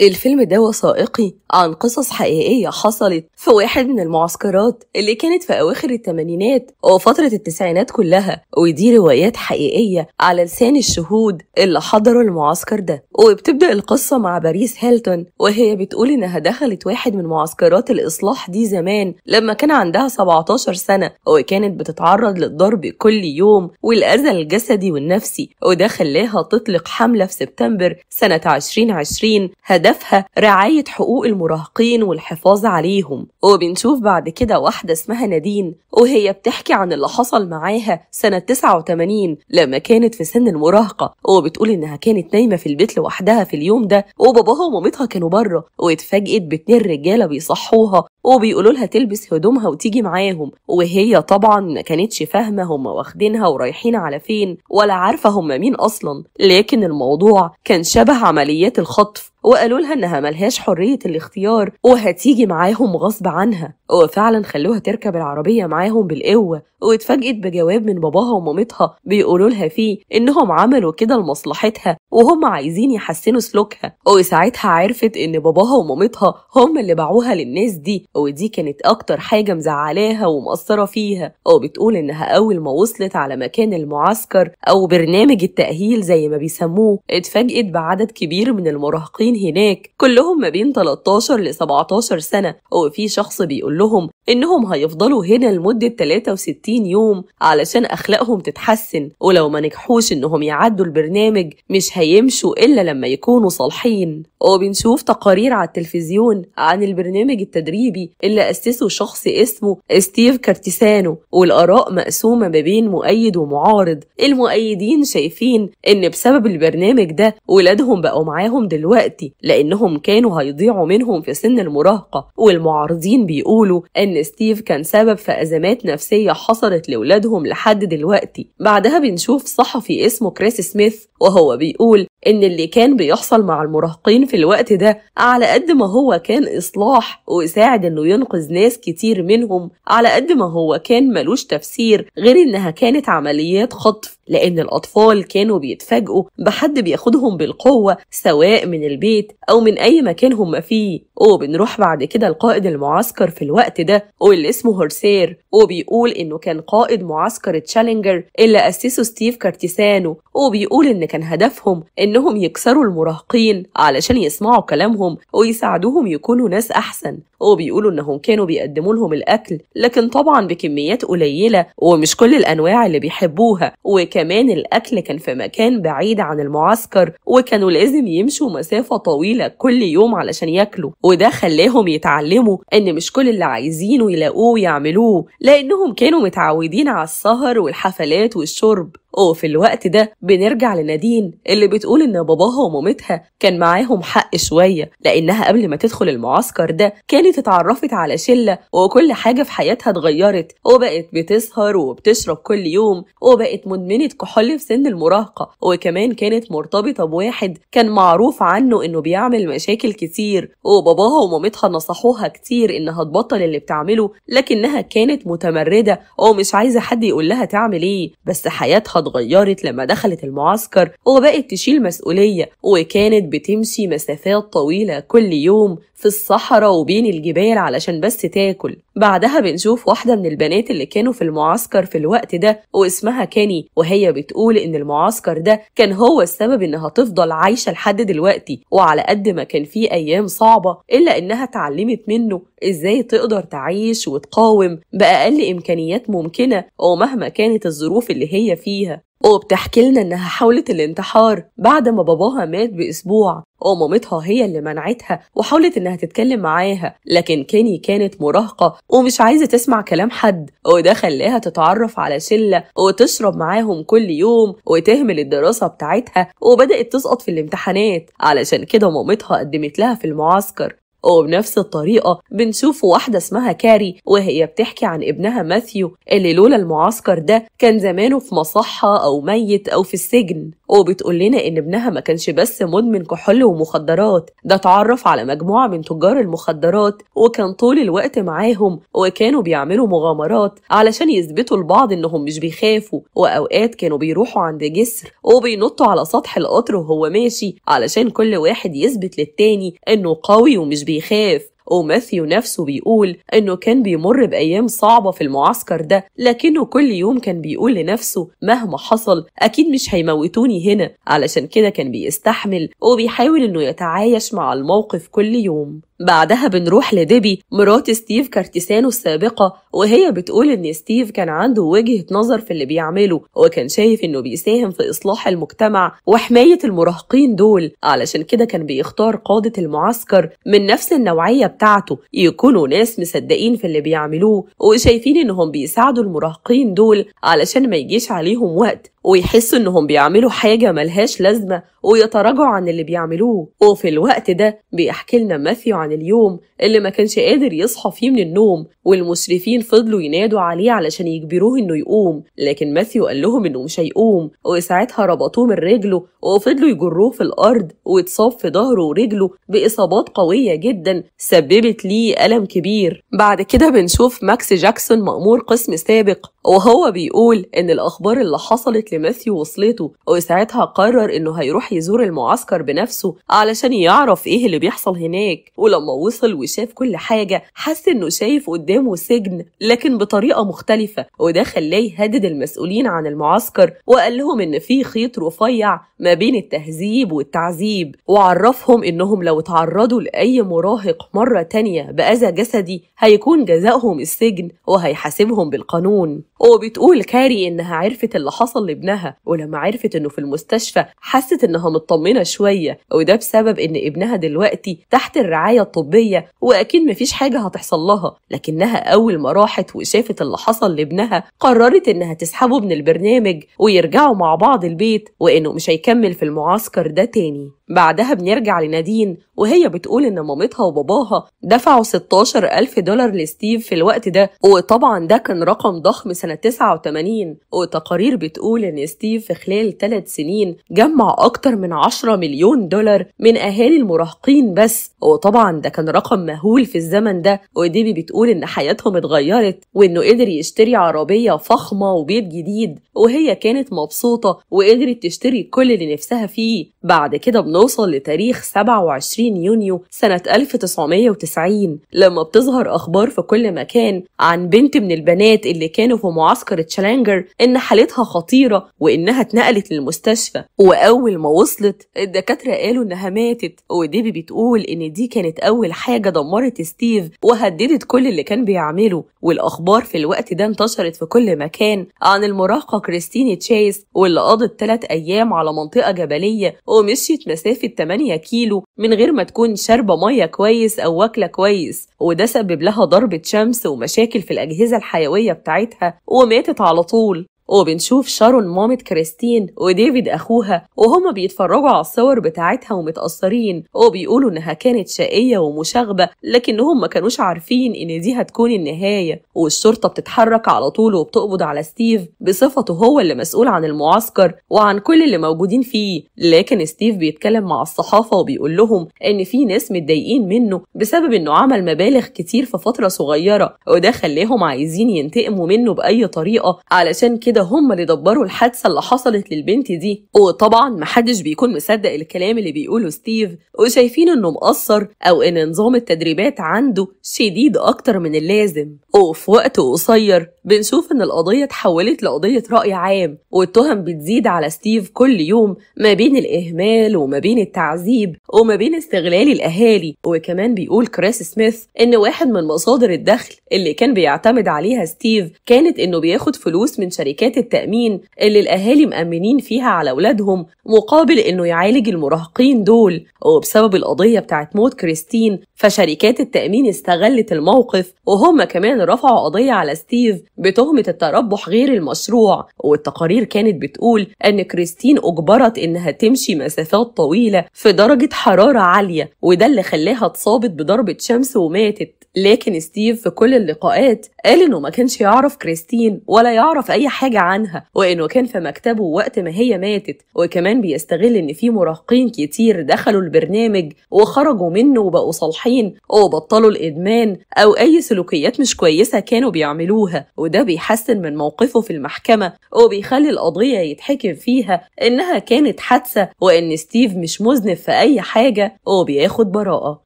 الفيلم ده وثائقي عن قصص حقيقية حصلت في واحد من المعسكرات اللي كانت في أواخر الثمانينات وفترة التسعينات كلها ودي روايات حقيقية على لسان الشهود اللي حضروا المعسكر ده وبتبدأ القصة مع باريس هيلتون وهي بتقول إنها دخلت واحد من معسكرات الإصلاح دي زمان لما كان عندها 17 سنة وكانت بتتعرض للضرب كل يوم والأذى الجسدي والنفسي وده خلاها تطلق حملة في سبتمبر سنة 2020 هدفها رعاية حقوق المراهقين والحفاظ عليهم وبنشوف بعد كده واحدة اسمها نادين وهي بتحكي عن اللي حصل معاها سنة 89 لما كانت في سن المراهقة وبتقول إنها كانت نايمة في البيت لوحدها في اليوم ده وباباها ومامتها كانوا بره واتفاجئت باتنين رجالة بيصحوها وبيقولوا لها تلبس هدومها وتيجي معاهم وهي طبعا ما كانتش فاهمة هما واخدينها ورايحين على فين ولا عارفة هما مين أصلا لكن الموضوع كان شبه عمليات الخطف وقالوا لها انها ملهاش حريه الاختيار وهتيجي معاهم غصب عنها وفعلا خلوها تركب العربيه معاهم بالقوه واتفاجئت بجواب من باباها ومامتها بيقولوا لها فيه انهم عملوا كده لمصلحتها وهم عايزين يحسنوا سلوكها وساعتها عرفت ان باباها ومامتها هم اللي باعوها للناس دي ودي كانت اكتر حاجه مزعلاها ومأثره فيها وبتقول انها اول ما وصلت على مكان المعسكر او برنامج التأهيل زي ما بيسموه اتفاجئت بعدد كبير من المراهقين هناك كلهم ما بين 13 ل 17 سنه وفي شخص بيقول لهم انهم هيفضلوا هنا لمده 63 يوم علشان اخلاقهم تتحسن ولو ما نجحوش انهم يعدوا البرنامج مش هي هيمشوا إلا لما يكونوا صالحين وبنشوف تقارير على التلفزيون عن البرنامج التدريبي اللي أسسه شخص اسمه ستيف كارتيسانو والآراء مقسومة ما بين مؤيد ومعارض المؤيدين شايفين إن بسبب البرنامج ده ولادهم بقوا معاهم دلوقتي لأنهم كانوا هيضيعوا منهم في سن المراهقة والمعارضين بيقولوا إن ستيف كان سبب في أزمات نفسية حصلت لولادهم لحد دلوقتي بعدها بنشوف صحفي اسمه كريس سميث وهو بيقول يقول إن اللي كان بيحصل مع المراهقين في الوقت ده على قد ما هو كان إصلاح ويساعد إنه ينقذ ناس كتير منهم على قد ما هو كان ملوش تفسير غير إنها كانت عمليات خطف لأن الأطفال كانوا بيتفاجئوا بحد بياخدهم بالقوة سواء من البيت أو من أي مكان هم فيه وبنروح بعد كده لقائد المعسكر في الوقت ده واللي اسمه هورسير وبيقول إنه كان قائد معسكر تشالنجر اللي أسسه ستيف كارتيسانو وبيقول إن كان هدفهم إن إنهم يكسروا المراهقين علشان يسمعوا كلامهم ويساعدوهم يكونوا ناس أحسن وبيقولوا إنهم كانوا بيقدموا لهم الأكل لكن طبعا بكميات قليلة ومش كل الأنواع اللي بيحبوها وكمان الأكل كان في مكان بعيد عن المعسكر وكانوا لازم يمشوا مسافة طويلة كل يوم علشان ياكلوا وده خلاهم يتعلموا إن مش كل اللي عايزينه يلاقوه ويعملوه لأنهم كانوا متعودين على السهر والحفلات والشرب وفي الوقت ده بنرجع لنادين اللي بتقول إن باباها ومامتها كان معاهم حق شوية لأنها قبل ما تدخل المعسكر ده كانت اتعرفت على شلة وكل حاجة في حياتها اتغيرت وبقت بتسهر وبتشرب كل يوم وبقت مدمنة كحول في سن المراهقة وكمان كانت مرتبطة بواحد كان معروف عنه إنه بيعمل مشاكل كتير وباباها ومامتها نصحوها كتير إنها تبطل اللي بتعمله لكنها كانت متمردة ومش عايزة حد يقول لها تعمل إيه بس حياتها اتغيرت لما دخلت المعسكر وبقت تشيل مسؤولية وكانت بتمشي مسافات طويلة كل يوم في الصحراء وبين الجبال علشان بس تاكل بعدها بنشوف واحدة من البنات اللي كانوا في المعسكر في الوقت ده واسمها كاني وهي بتقول إن المعسكر ده كان هو السبب إنها تفضل عايشة لحد دلوقتي وعلى قد ما كان في أيام صعبة إلا إنها اتعلمت منه إزاي تقدر تعيش وتقاوم بأقل إمكانيات ممكنة ومهما كانت الظروف اللي هي فيها وبتحكي لنا إنها حاولت الانتحار بعد ما باباها مات بأسبوع ومامتها هي اللي منعتها وحاولت إنها تتكلم معاها لكن كيني كانت مراهقة ومش عايزة تسمع كلام حد وده خلاها تتعرف على شلة وتشرب معاهم كل يوم وتهمل الدراسة بتاعتها وبدأت تسقط في الامتحانات علشان كده مامتها قدمت لها في المعسكر وبنفس الطريقة بنشوف واحدة اسمها كاري وهي بتحكي عن ابنها ماثيو اللي لولا المعسكر ده كان زمانه في مصحة أو ميت أو في السجن وبتقول لنا إن ابنها ما كانش بس مدمن كحول ومخدرات ده اتعرف على مجموعة من تجار المخدرات وكان طول الوقت معاهم وكانوا بيعملوا مغامرات علشان يثبتوا لبعض إنهم مش بيخافوا وأوقات كانوا بيروحوا عند جسر وبينطوا على سطح القطر وهو ماشي علشان كل واحد يثبت للتاني إنه قوي ومش بيخاف بيخاف وماثيو نفسه بيقول إنه كان بيمر بأيام صعبة في المعسكر ده لكنه كل يوم كان بيقول لنفسه مهما حصل أكيد مش هيموتوني هنا علشان كده كان بيستحمل وبيحاول إنه يتعايش مع الموقف كل يوم بعدها بنروح لديبي مرات ستيف كارتيسانو السابقة وهي بتقول إن ستيف كان عنده وجهة نظر في اللي بيعمله وكان شايف إنه بيساهم في إصلاح المجتمع وحماية المراهقين دول علشان كده كان بيختار قادة المعسكر من نفس النوعية بتاعته يكونوا ناس مصدقين في اللي بيعملوه وشايفين إنهم بيساعدوا المراهقين دول علشان ما يجيش عليهم وقت ويحسوا انهم بيعملوا حاجة ملهاش لازمة ويتراجعوا عن اللي بيعملوه وفي الوقت ده بيحكي لنا ماثيو عن اليوم اللي ما كانش قادر يصحى فيه من النوم والمشرفين فضلوا ينادوا عليه علشان يجبروه انه يقوم لكن ماثيو قال لهم انه مش هيقوم وساعتها ربطوه من رجله وفضلوا يجروه في الارض واتصاب في ظهره ورجله باصابات قوية جدا سببت ليه ألم كبير بعد كده بنشوف ماكس جاكسون مأمور قسم سابق وهو بيقول إن الأخبار اللي حصلت لماثيو وصلته وساعتها قرر إنه هيروح يزور المعسكر بنفسه علشان يعرف إيه اللي بيحصل هناك ولما وصل وشاف كل حاجة حس إنه شايف قدامه سجن لكن بطريقة مختلفة وده خلاه يهدد المسؤولين عن المعسكر وقال لهم إن في خيط رفيع ما بين التهذيب والتعذيب وعرفهم إنهم لو اتعرضوا لأي مراهق مرة تانية بأذى جسدي هيكون جزاؤهم السجن وهيحاسبهم بالقانون وبتقول كاري إنها عرفت اللي حصل لابنها ولما عرفت إنه في المستشفى حست إنها مطمنة شوية وده بسبب إن ابنها دلوقتي تحت الرعاية الطبية وأكيد مفيش حاجة هتحصل لها لكنها أول ما راحت وشافت اللي حصل لابنها قررت إنها تسحبه من البرنامج ويرجعوا مع بعض البيت وإنه مش هيكمل في المعسكر ده تاني بعدها بنرجع لنادين وهي بتقول إن مامتها وباباها دفعوا 16 ألف دولار لستيف في الوقت ده وطبعا ده كان رقم ضخم سنة 89 وتقارير بتقول إن ستيف في خلال ثلاث سنين جمع أكتر من 10 مليون دولار من أهالي المراهقين بس وطبعا ده كان رقم مهول في الزمن ده وديبي بتقول إن حياتهم اتغيرت وإنه قدر يشتري عربية فخمة وبيت جديد وهي كانت مبسوطة وقدرت تشتري كل اللي نفسها فيه بعد كده بنوصل لتاريخ 27 يونيو سنة 1990 لما بتظهر أخبار في كل مكان عن بنت من البنات اللي كانوا في معسكر تشالنجر إن حالتها خطيرة وإنها اتنقلت للمستشفى وأول ما وصلت الدكاترة قالوا إنها ماتت وديبي بتقول إن دي كانت أول حاجة دمرت ستيف وهددت كل اللي كان بيعمله والأخبار في الوقت ده انتشرت في كل مكان عن المراهقة كريستيني تشيس واللي قضت 3 أيام على منطقة جبلية ومشيت مسافة 8 كيلو من غير ما تكون شاربة مية كويس أو واكلة كويس وده سبب لها ضربة شمس ومشاكل في الأجهزة الحيوية بتاعتها وماتت على طول وبنشوف شارون مامة كريستين وديفيد أخوها وهما بيتفرجوا على الصور بتاعتها ومتأثرين وبيقولوا إنها كانت شقية ومشاغبة لكنهم ما كانوش عارفين إن دي هتكون النهاية والشرطة بتتحرك على طول وبتقبض على ستيف بصفته هو اللي مسؤول عن المعسكر وعن كل اللي موجودين فيه لكن ستيف بيتكلم مع الصحافة وبيقول لهم إن في ناس متضايقين منه بسبب إنه عمل مبالغ كتير في فترة صغيرة وده خلاهم عايزين ينتقموا منه بأي طريقة علشان كده هم اللي دبروا الحادثه اللي حصلت للبنت دي وطبعا محدش بيكون مصدق الكلام اللي بيقوله ستيف وشايفين انه مقصر او ان نظام التدريبات عنده شديد اكتر من اللازم وفي وقت قصير بنشوف ان القضيه اتحولت لقضيه راي عام والتهم بتزيد على ستيف كل يوم ما بين الاهمال وما بين التعذيب وما بين استغلال الاهالي وكمان بيقول كريس سميث ان واحد من مصادر الدخل اللي كان بيعتمد عليها ستيف كانت انه بياخد فلوس من شركات شركات التأمين اللي الأهالي مأمنين فيها على أولادهم مقابل إنه يعالج المراهقين دول وبسبب القضية بتاعت موت كريستين فشركات التأمين استغلت الموقف وهم كمان رفعوا قضية على ستيف بتهمة التربح غير المشروع والتقارير كانت بتقول إن كريستين أجبرت إنها تمشي مسافات طويلة في درجة حرارة عالية وده اللي خلاها اتصابت بضربة شمس وماتت لكن ستيف في كل اللقاءات قال إنه ما كانش يعرف كريستين ولا يعرف أي حاجة عنها وإنه كان في مكتبه وقت ما هي ماتت وكمان بيستغل إن في مراهقين كتير دخلوا البرنامج وخرجوا منه وبقوا صالحين او وبطلوا الإدمان أو أي سلوكيات مش كويسة كانوا بيعملوها وده بيحسن من موقفه في المحكمة وبيخلي القضية يتحكم فيها إنها كانت حادثة وإن ستيف مش مذنب في أي حاجة وبياخد براءة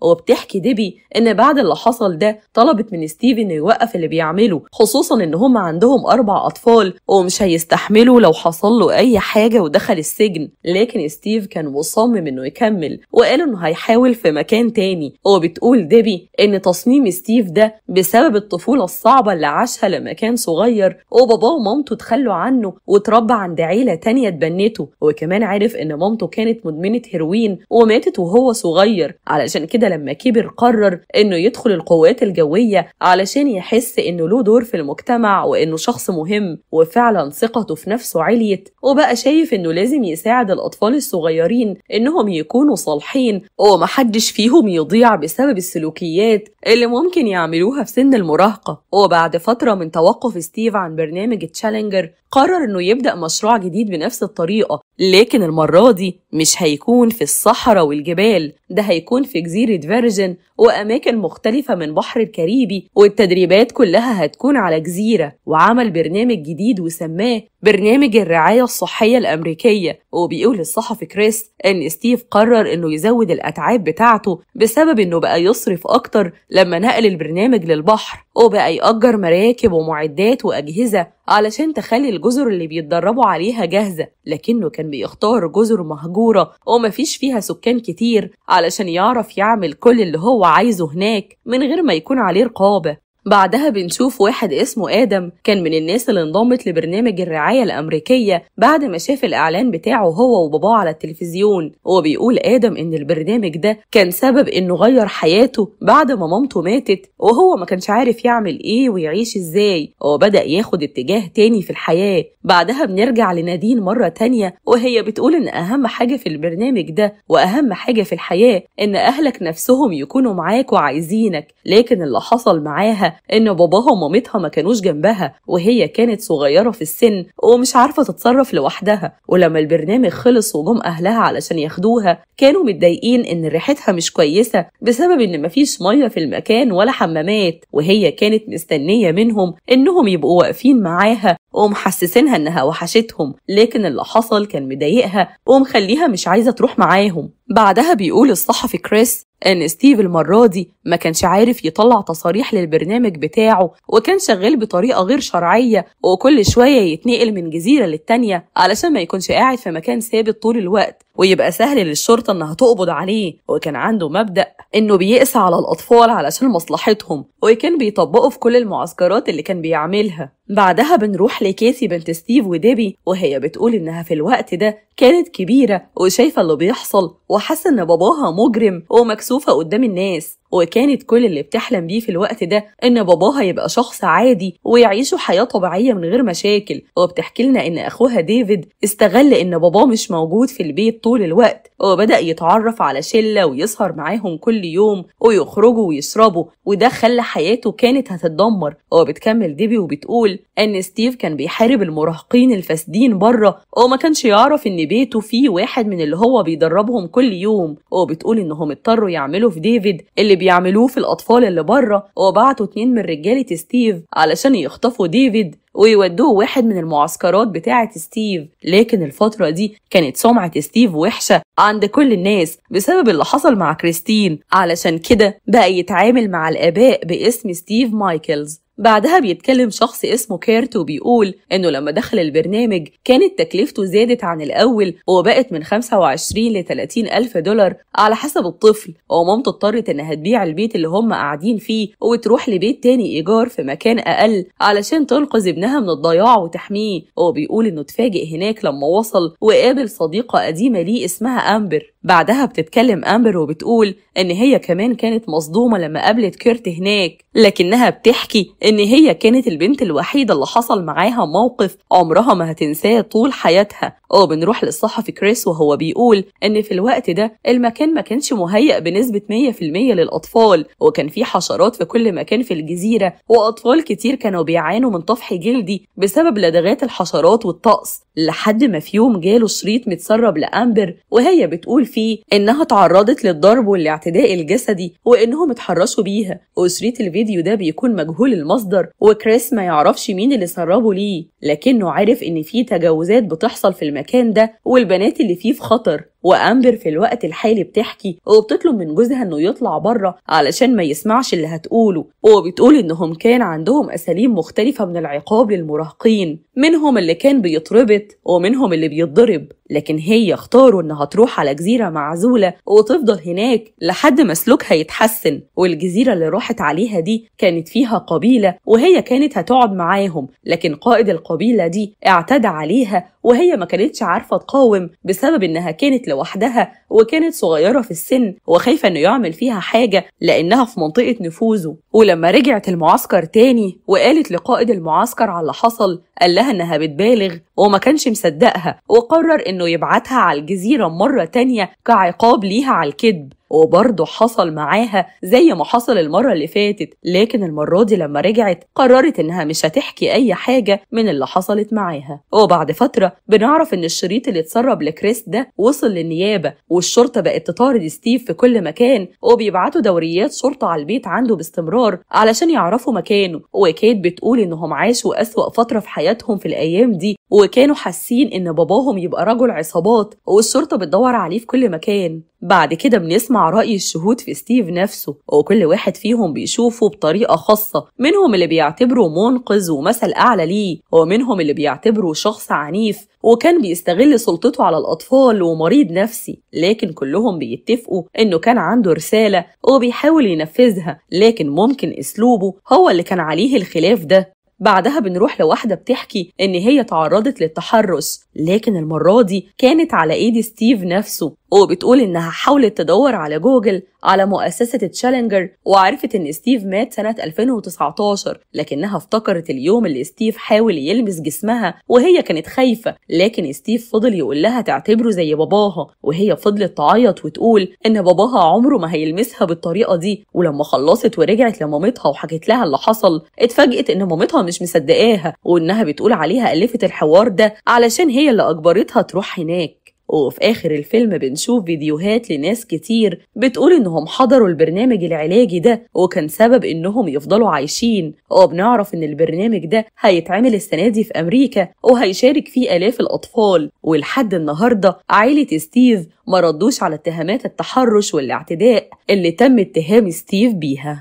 وبتحكي ديبي إن بعد اللي حصل ده طلبت من ستيف إنه يوقف اللي بيعمله خصوصا إن هم عندهم أربع أطفال ومش هيستحملوا لو حصل له أي حاجة ودخل السجن لكن ستيف كان مصمم إنه يكمل وقال إنه هيحاول في مكان تاني بتقول ديبي إن تصميم ستيف ده بسبب الطفولة الصعبة اللي عاشها لما كان صغير وباباه ومامته تخلوا عنه وتربى عند عيلة تانية اتبنته وكمان عرف إن مامته كانت مدمنة هيروين وماتت وهو صغير علشان كده لما كبر قرر إنه يدخل القوات الجوية علشان يحس إنه له دور في المجتمع وإنه شخص مهم وفعلا ثقته في نفسه عليت وبقى شايف إنه لازم يساعد الأطفال الصغيرين إنهم يكونوا صالحين ومحدش فيهم يضيع بس بسبب السلوكيات اللي ممكن يعملوها في سن المراهقة وبعد فترة من توقف ستيف عن برنامج تشالنجر قرر انه يبدأ مشروع جديد بنفس الطريقة لكن المرة دي مش هيكون في الصحراء والجبال ده هيكون في جزيرة فيرجن وأماكن مختلفة من بحر الكاريبي والتدريبات كلها هتكون على جزيرة وعمل برنامج جديد وسماه برنامج الرعاية الصحية الأمريكية وبيقول الصحفي كريس إن ستيف قرر إنه يزود الأتعاب بتاعته بسبب إنه وبقى يصرف أكتر لما نقل البرنامج للبحر وبقى يأجر مراكب ومعدات وأجهزة علشان تخلي الجزر اللي بيتدربوا عليها جاهزة لكنه كان بيختار جزر مهجورة ومفيش فيها سكان كتير علشان يعرف يعمل كل اللي هو عايزه هناك من غير ما يكون عليه رقابة بعدها بنشوف واحد اسمه آدم كان من الناس اللي انضمت لبرنامج الرعاية الأمريكية بعد ما شاف الإعلان بتاعه هو وباباه على التلفزيون وبيقول آدم إن البرنامج ده كان سبب إنه غير حياته بعد ما مامته ماتت وهو ما كانش عارف يعمل إيه ويعيش إزاي وبدأ ياخد اتجاه تاني في الحياة بعدها بنرجع لنادين مرة تانية وهي بتقول إن أهم حاجة في البرنامج ده وأهم حاجة في الحياة إن أهلك نفسهم يكونوا معاك وعايزينك لكن اللي حصل معاها إن باباها ومامتها ما كانوش جنبها وهي كانت صغيرة في السن ومش عارفة تتصرف لوحدها ولما البرنامج خلص وجم أهلها علشان ياخدوها كانوا متضايقين إن ريحتها مش كويسة بسبب إن مفيش مية في المكان ولا حمامات وهي كانت مستنية منهم إنهم يبقوا واقفين معاها ومحسسينها إنها وحشتهم لكن اللي حصل كان مضايقها ومخليها مش عايزة تروح معاهم بعدها بيقول الصحفي كريس ان ستيف المره دي ما كانش عارف يطلع تصاريح للبرنامج بتاعه وكان شغال بطريقه غير شرعيه وكل شويه يتنقل من جزيره للتانيه علشان ما يكونش قاعد في مكان ثابت طول الوقت ويبقى سهل للشرطة إنها تقبض عليه وكان عنده مبدأ إنه بيقسى على الأطفال علشان مصلحتهم وكان بيطبقه في كل المعسكرات اللي كان بيعملها بعدها بنروح لكيسي بنت ستيف وديبي وهي بتقول إنها في الوقت ده كانت كبيرة وشايفة اللي بيحصل وحاسة إن باباها مجرم ومكسوفة قدام الناس وكانت كل اللي بتحلم بيه في الوقت ده إن باباها يبقى شخص عادي ويعيشوا حياة طبيعية من غير مشاكل وبتحكي لنا إن أخوها ديفيد استغل إن باباه مش موجود في البيت طول الوقت وبدأ يتعرف على شلة ويسهر معاهم كل يوم ويخرجوا ويشربوا وده خلى حياته كانت هتتدمر وبتكمل ديبي وبتقول إن ستيف كان بيحارب المراهقين الفاسدين بره وما كانش يعرف إن بيته فيه واحد من اللي هو بيدربهم كل يوم وبتقول إنهم اضطروا يعملوا في ديفيد اللي بيعملوه في الأطفال اللي بره وبعتوا اتنين من رجالة ستيف علشان يخطفوا ديفيد ويودوه واحد من المعسكرات بتاعة ستيف لكن الفترة دي كانت سمعة ستيف وحشة عند كل الناس بسبب اللي حصل مع كريستين علشان كده بقى يتعامل مع الآباء باسم ستيف مايكلز بعدها بيتكلم شخص اسمه كيرت وبيقول إنه لما دخل البرنامج كانت تكلفته زادت عن الأول وبقت من 25 ل 30 ألف دولار على حسب الطفل ومامته اضطرت إنها تبيع البيت اللي هم قاعدين فيه وتروح لبيت تاني إيجار في مكان أقل علشان تنقذ ابنها من الضياع وتحميه وبيقول إنه اتفاجئ هناك لما وصل وقابل صديقة قديمة ليه اسمها أمبر بعدها بتتكلم أمبر وبتقول إن هي كمان كانت مصدومة لما قابلت كيرت هناك لكنها بتحكي إن هي كانت البنت الوحيدة اللي حصل معاها موقف عمرها ما هتنساه طول حياتها وبنروح للصحفي كريس وهو بيقول إن في الوقت ده المكان ما كانش مهيأ بنسبة 100% للأطفال وكان في حشرات في كل مكان في الجزيرة وأطفال كتير كانوا بيعانوا من طفح جلدي بسبب لدغات الحشرات والطقس لحد ما في يوم جاله شريط متسرب لأمبر وهي بتقول فيه انها تعرضت للضرب والاعتداء الجسدي وانهم اتحرشوا بيها اسرة الفيديو ده بيكون مجهول المصدر وكريس ما يعرفش مين اللي سربه ليه لكنه عرف إن في تجاوزات بتحصل في المكان ده والبنات اللي فيه في خطر وأمبر في الوقت الحالي بتحكي وبتطلب من جوزها إنه يطلع بره علشان ما يسمعش اللي هتقوله وبتقول إنهم كان عندهم أساليب مختلفة من العقاب للمراهقين منهم اللي كان بيتربط ومنهم اللي بيتضرب لكن هي اختاروا إنها تروح على جزيرة معزولة وتفضل هناك لحد ما سلوكها يتحسن والجزيرة اللي راحت عليها دي كانت فيها قبيلة وهي كانت هتقعد معاهم لكن قائد القبيلة القبيلة دي اعتدى عليها وهي ما كانتش عارفة تقاوم بسبب إنها كانت لوحدها وكانت صغيرة في السن وخايفة إنه يعمل فيها حاجة لأنها في منطقة نفوذه ولما رجعت المعسكر تاني وقالت لقائد المعسكر على اللي حصل قال لها إنها بتبالغ وما كانش مصدقها وقرر إنه يبعتها على الجزيرة مرة تانية كعقاب ليها على الكذب وبرضه حصل معاها زي ما حصل المرة اللي فاتت لكن المرة دي لما رجعت قررت إنها مش هتحكي أي حاجة من اللي حصلت معاها وبعد فترة بنعرف إن الشريط اللي اتسرب لكريس ده وصل للنيابة والشرطة بقت تطارد ستيف في كل مكان وبيبعتوا دوريات شرطة على البيت عنده باستمرار علشان يعرفوا مكانه وكيت بتقول إنهم عاشوا أسوأ فترة في حياتهم في الأيام دي وكانوا حاسين إن باباهم يبقى رجل عصابات والشرطة بتدور عليه في كل مكان بعد كده بنسمع رأي الشهود في ستيف نفسه وكل واحد فيهم بيشوفه بطريقة خاصة منهم اللي بيعتبره منقذ ومثل أعلى ليه ومنهم اللي بيعتبره شخص عنيف وكان بيستغل سلطته على الأطفال ومريض نفسي لكن كلهم بيتفقوا إنه كان عنده رسالة وبيحاول ينفذها لكن ممكن أسلوبه هو اللي كان عليه الخلاف ده بعدها بنروح لواحدة بتحكي إن هي تعرضت للتحرش لكن المرة دي كانت على إيد ستيف نفسه وبتقول إنها حاولت تدور على جوجل على مؤسسة تشالنجر وعرفت إن ستيف مات سنة 2019 لكنها افتكرت اليوم اللي ستيف حاول يلمس جسمها وهي كانت خايفة لكن ستيف فضل يقول لها تعتبره زي باباها وهي فضلت تعيط وتقول إن باباها عمره ما هيلمسها بالطريقة دي ولما خلصت ورجعت لمامتها وحكت لها اللي حصل اتفاجئت إن مامتها مش مصدقاها وإنها بتقول عليها ألفت الحوار ده علشان هي اللي أجبرتها تروح هناك وفي آخر الفيلم بنشوف فيديوهات لناس كتير بتقول إنهم حضروا البرنامج العلاجي ده وكان سبب إنهم يفضلوا عايشين وبنعرف أه، إن البرنامج ده هيتعمل السنة دي في أمريكا وهيشارك فيه آلاف الأطفال ولحد النهاردة عائلة ستيف ما ردوش على اتهامات التحرش والاعتداء اللي تم اتهام ستيف بيها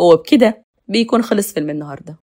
وبكده بيكون خلص فيلم النهارده